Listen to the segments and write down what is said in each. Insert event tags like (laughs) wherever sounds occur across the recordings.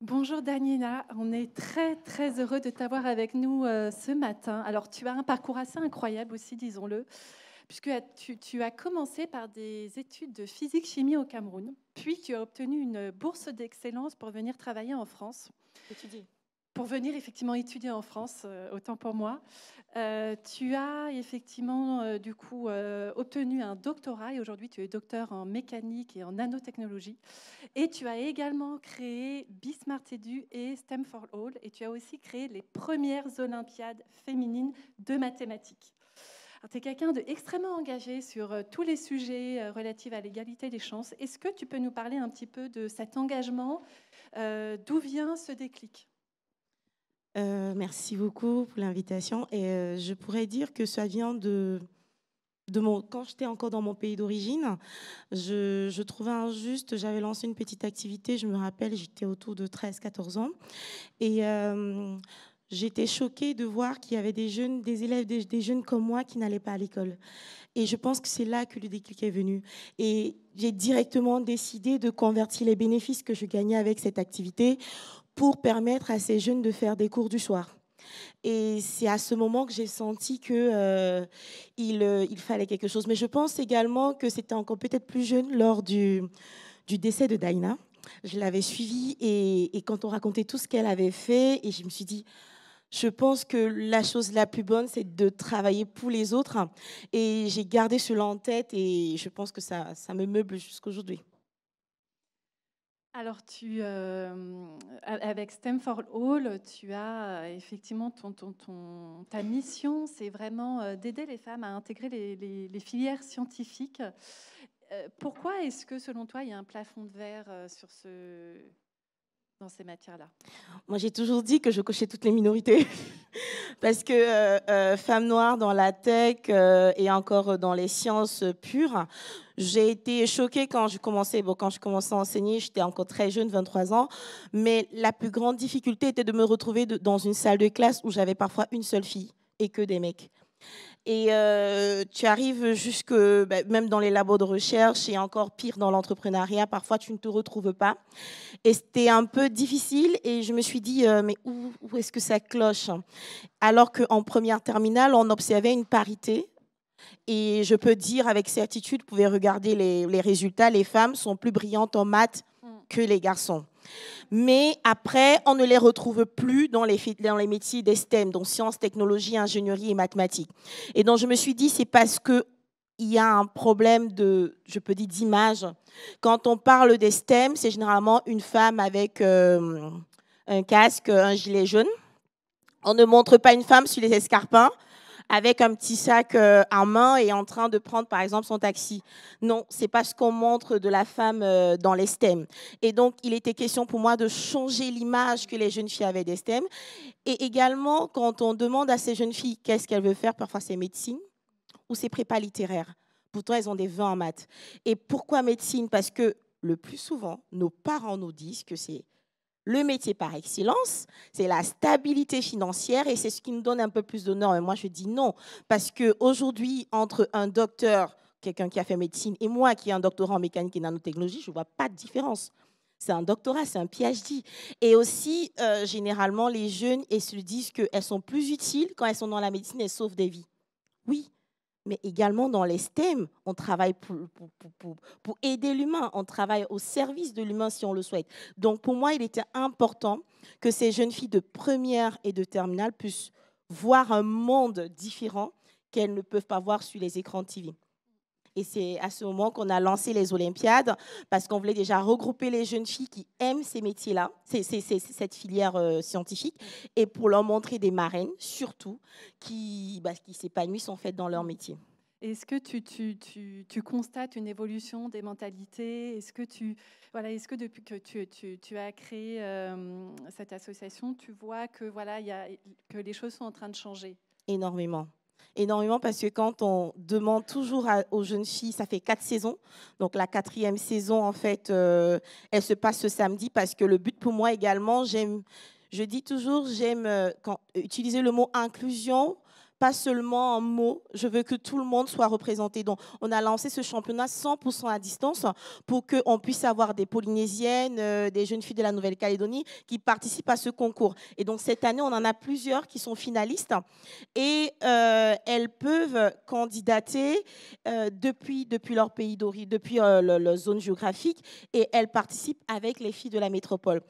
Bonjour Danina, on est très très heureux de t'avoir avec nous euh, ce matin. Alors tu as un parcours assez incroyable aussi, disons-le, puisque tu, tu, as commencé par des études de physique-chimie au Cameroun, puis tu as obtenu une bourse d'excellence pour venir travailler en France. Étudier pour venir effectivement étudier en France, euh, autant pour moi. Euh, tu as effectivement euh, du coup obtenu un doctorat et aujourd'hui tu es docteur en mécanique et en nanotechnologie. Et tu as également créé Bismart Edu et STEM for All et tu as aussi créé les premières Olympiades féminines de mathématiques. Tu es quelqu'un d'extrêmement engagé sur tous les sujets relatifs à l'égalité des chances. Est-ce que tu peux nous parler un petit peu de cet engagement D'où vient ce déclic euh, merci beaucoup pour l'invitation. Et euh, je pourrais dire que ça vient de, de mon, quand j'étais encore dans mon pays d'origine, je, trouvais injuste. J'avais lancé une petite activité, je me rappelle, j'étais autour de 13-14 ans. Et. Euh, j'étais choquée de voir qu'il y avait des jeunes, des élèves, des jeunes comme moi qui n'allaient pas à l'école. Et je pense que c'est là que le déclic est venu. Et j'ai directement décidé de convertir les bénéfices que je gagnais avec cette activité pour permettre à ces jeunes de faire des cours du soir. Et c'est à ce moment que j'ai senti qu'il euh, euh, il fallait quelque chose. Mais je pense également que c'était encore peut-être plus jeune lors du, décès de Daina. Je l'avais suivie et, quand on racontait tout ce qu'elle avait fait, et je me suis dit, je pense que la chose la plus bonne, c'est de travailler pour les autres. Et j'ai gardé cela en tête et je pense que ça, ça me meuble jusqu'aujourd'hui. Alors, tu, euh, avec STEM for All, tu as euh, effectivement ton, ta mission, c'est vraiment euh, d'aider les femmes à intégrer les, filières scientifiques. pourquoi est-ce que, selon toi, il y a un plafond de verre sur dans ces matières-là Moi, j'ai toujours dit que je cochais toutes les minorités. (laughs) Parce que euh, euh, femme noire dans la tech euh, et encore dans les sciences pures, j'ai été choquée quand je commençais. Bon, quand je commençais à enseigner, j'étais encore très jeune, 23 ans. Mais la plus grande difficulté était de me retrouver dans une salle de classe où j'avais parfois une seule fille et que des mecs. Et euh, tu arrives jusque, ben, même dans les labos de recherche et encore pire dans l'entrepreneuriat, parfois tu ne te retrouves pas. Et c'était un peu difficile et je me suis dit, euh, mais où, est-ce que ça cloche Alors qu'en première terminale, on observait une parité. Et je peux dire avec certitude, vous pouvez regarder les résultats, les femmes sont plus brillantes en maths mm. que les garçons mais après, on ne les retrouve plus dans les, dans métiers des STEM, donc sciences, technologies, ingénierie et mathématiques. Et donc, je me suis dit, c'est parce que il y a un problème de, je peux dire, d'image. Quand on parle des STEM, c'est généralement une femme avec euh, un casque, un gilet jaune. On ne montre pas une femme sur les escarpins avec un petit sac à euh, en main et en train de prendre par exemple son taxi. Non, c'est pas ce qu'on montre de la femme euh, dans les STEM. Et donc il était question pour moi de changer l'image que les jeunes filles avaient des STEM. Et également quand on demande à ces jeunes filles qu'est-ce qu'elles veulent faire, parfois c'est médecine ou c'est prépa littéraire. Pourtant elles ont des vins en maths. Et pourquoi médecine Parce que le plus souvent nos parents nous disent que c'est le métier par excellence, c'est la stabilité financière et c'est ce qui nous donne un peu plus d'honneur. Et moi, je dis non, parce qu'aujourd'hui, entre un docteur, quelqu'un qui a fait médecine, et moi qui ai un doctorat en mécanique et nanotechnologie, je ne vois pas de différence. C'est un doctorat, c'est un PhD. Et aussi, euh, généralement, les jeunes, ils se disent qu'elles sont plus utiles quand elles sont dans la médecine, elles sauvent des vies. Oui, mais également dans les STEM, on travaille pour, pour aider l'humain, on travaille au service de l'humain si on le souhaite. Donc pour moi, il était important que ces jeunes filles de première et de terminale puissent voir un monde différent qu'elles ne peuvent pas voir sur les écrans TV. Et c'est à ce moment qu'on a lancé les Olympiades parce qu'on voulait déjà regrouper les jeunes filles qui aiment ces métiers-là, cette filière euh, scientifique, et pour leur montrer des marraines, surtout, qui, bah, qui s'épanouissent en fait dans leur métier. Est-ce que tu, constates une évolution des mentalités Est-ce que tu voilà, est-ce que depuis que tu, as créé euh, cette association, tu vois que voilà, que les choses sont en train de changer Énormément énormément parce que quand on demande toujours aux jeunes filles, ça fait quatre saisons, donc la quatrième saison, en fait, euh, elle se passe ce samedi parce que le but pour moi également, je dis toujours, j'aime euh, utiliser le mot inclusion pas seulement un mot. Je veux que tout le monde soit représenté. Donc, on a lancé ce championnat 100% à distance pour qu'on puisse avoir des Polynésiennes, euh, des jeunes filles de la Nouvelle-Calédonie qui participent à ce concours. Et donc, cette année, on en a plusieurs qui sont finalistes et euh, elles peuvent candidater euh, depuis, depuis leur pays d'origine, depuis leur, zone géographique et elles participent avec les filles de la métropole.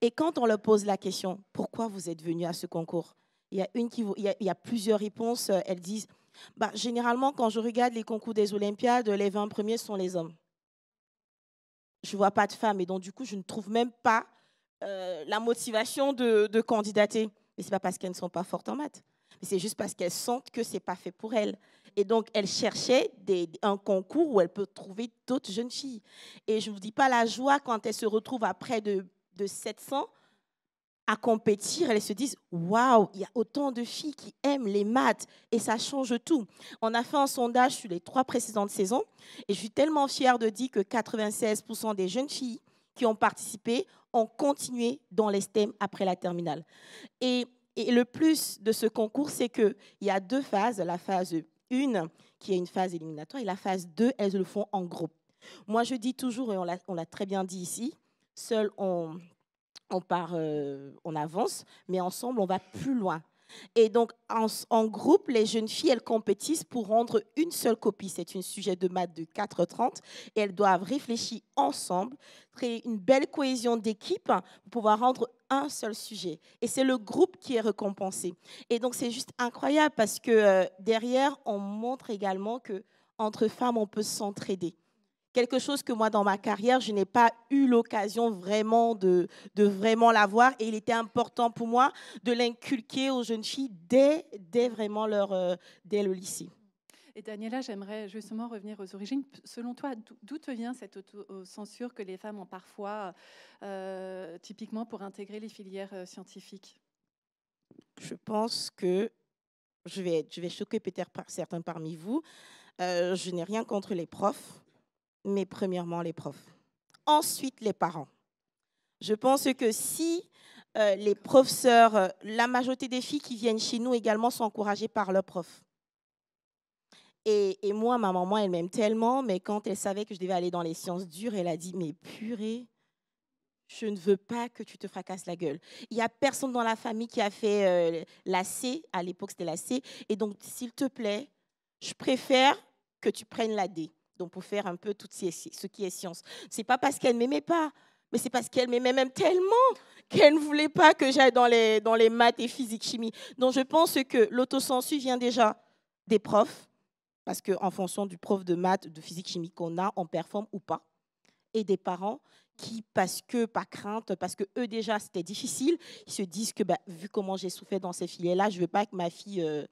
Et quand on leur pose la question, pourquoi vous êtes venu à ce concours il y a, une qui, il y a, plusieurs réponses. Euh, elles disent, bah, généralement, quand je regarde les concours des Olympiades, les 20 premiers sont les hommes. Je ne vois pas de femmes. Et donc, du coup, je ne trouve même pas euh, la motivation de, de candidater. Mais ce n'est pas parce qu'elles ne sont pas fortes en maths. Mais c'est juste parce qu'elles sentent que ce n'est pas fait pour elles. Et donc, elles cherchaient des, un concours où elles peuvent trouver d'autres jeunes filles. Et je ne vous dis pas la joie quand elles se retrouvent à près de, de 700 à compétir, elles se disent Waouh, il y a autant de filles qui aiment les maths et ça change tout. On a fait un sondage sur les trois précédentes saisons et je suis tellement fière de dire que 96% des jeunes filles qui ont participé ont continué dans les STEM après la terminale. Et, le plus de ce concours, c'est qu'il y a deux phases la phase 1 qui est une phase éliminatoire et la phase 2, elles le font en groupe. Moi, je dis toujours, et on l'a très bien dit ici, seul on on part, euh, on avance, mais ensemble, on va plus loin. Et donc, en, groupe, les jeunes filles, elles compétissent pour rendre une seule copie. C'est un sujet de maths de 4,30 et elles doivent réfléchir ensemble, créer une belle cohésion d'équipe pour pouvoir rendre un seul sujet. Et c'est le groupe qui est récompensé. Et donc, c'est juste incroyable parce que euh, derrière, on montre également que entre femmes, on peut s'entraider quelque chose que moi, dans ma carrière, je n'ai pas eu l'occasion vraiment de, de vraiment l'avoir. Et il était important pour moi de l'inculquer aux jeunes filles dès, dès vraiment leur, euh, dès le lycée. Et Daniela, j'aimerais justement revenir aux origines. Selon toi, d'où te vient cette censure que les femmes ont parfois, euh, typiquement pour intégrer les filières euh, scientifiques Je pense que je vais, je vais choquer peut-être certains parmi vous. je n'ai rien contre les profs mais premièrement les profs. Ensuite, les parents. Je pense que si euh, les professeurs, euh, la majorité des filles qui viennent chez nous également sont encouragées par leurs profs. Et, moi, ma maman, elle m'aime tellement, mais quand elle savait que je devais aller dans les sciences dures, elle a dit, mais purée, je ne veux pas que tu te fracasses la gueule. Il n'y a personne dans la famille qui a fait euh, la C, à l'époque c'était la C, et donc s'il te plaît, je préfère que tu prennes la D donc pour faire un peu tout ce qui est science. Ce n'est pas parce qu'elle m'aimait pas, mais c'est parce qu'elle m'aimait même tellement qu'elle ne voulait pas que j'aille dans les, dans les maths et physique, chimie. Donc je pense que l'autosensu vient déjà des profs, parce qu'en fonction du prof de maths, de physique, chimie qu'on a, on performe ou pas, et des parents qui, parce que, pas crainte, parce que eux déjà c'était difficile, ils se disent que bah, vu comment j'ai souffert dans ces filets-là, je ne veux pas que ma fille... Euh,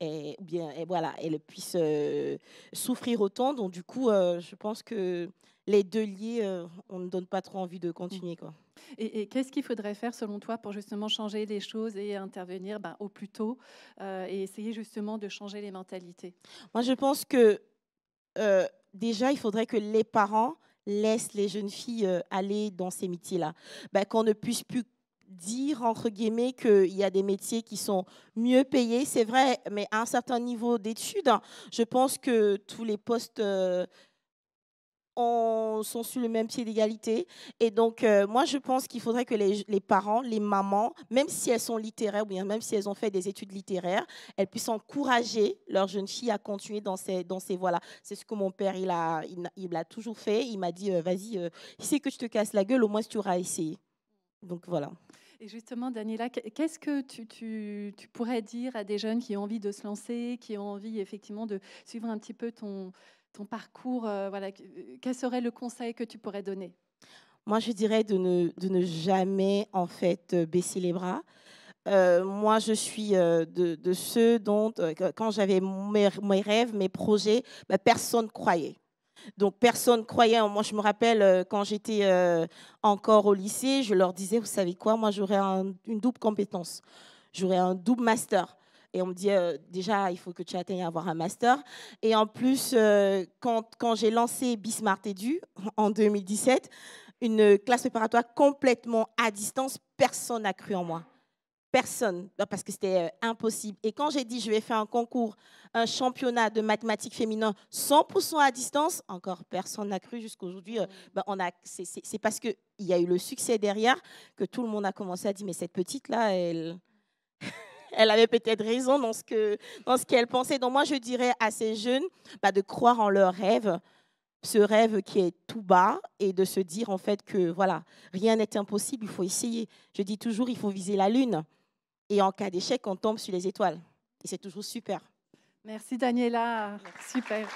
et bien et voilà elle puisse euh, souffrir autant donc du coup euh, je pense que les deux liés euh, on ne donne pas trop envie de mmh. continuer quoi et, et qu'est-ce qu'il faudrait faire selon toi pour justement changer les choses et intervenir ben, au plus tôt et essayer justement de changer les mentalités moi je pense que déjà il faudrait que les parents laissent les jeunes filles aller dans ces métiers là bah, qu'on ne puisse plus dire, entre guillemets, qu'il y a des métiers qui sont mieux payés, c'est vrai, mais à un certain niveau d'études, hein, je pense que tous les postes euh, sont sur le même pied d'égalité. Et donc, euh, moi, je pense qu'il faudrait que les, parents, les mamans, même si elles sont littéraires ou bien même si elles ont fait des études littéraires, elles puissent encourager leurs jeunes filles à continuer dans ces, dans ces voies-là. C'est ce que mon père, il a, il, toujours fait. Il m'a dit, euh, vas-y, si c'est que tu te casses la gueule, au moins tu auras essayé voilà. Et justement, Daniela, qu'est-ce que tu, pourrais dire à des jeunes qui ont envie de se lancer, qui ont envie effectivement de suivre un petit peu ton, parcours euh, euh, Quel serait le conseil que tu pourrais donner Moi, je dirais de ne, jamais en fait euh, baisser les bras. moi, je suis de, ceux dont, quand j'avais mes, rêves, mes projets, bah, personne ne croyait. Donc personne croyait. Moi, je me rappelle euh, quand j'étais euh, encore au lycée, je leur disais, vous savez quoi, moi j'aurais une double compétence, j'aurais un double master. Et on me dit, euh, déjà, il faut que tu atteignes à avoir un master. Et en plus, quand, quand j'ai lancé Bismart Edu (laughs) en 2017, une classe préparatoire complètement à distance, personne n'a cru en moi personne parce que c'était euh, impossible. Et quand j'ai dit je vais faire un concours, un championnat de mathématiques féminin 100% à distance, encore personne n'a cru jusqu'à aujourd'hui. Euh, mm. ben, on a, c'est parce qu'il y a eu le succès derrière que tout le monde a commencé à dire mais cette petite là, elle, (laughs) elle avait peut-être raison dans ce que dans ce qu'elle pensait. Donc moi je dirais à ces jeunes bah, de croire en leur rêve, ce rêve qui est tout bas et de se dire en fait que voilà, rien n'est impossible, il faut essayer. Je dis toujours, il faut viser la lune. Et en cas d'échec, on tombe sur les étoiles. Et c'est toujours super. Merci Daniela. Super.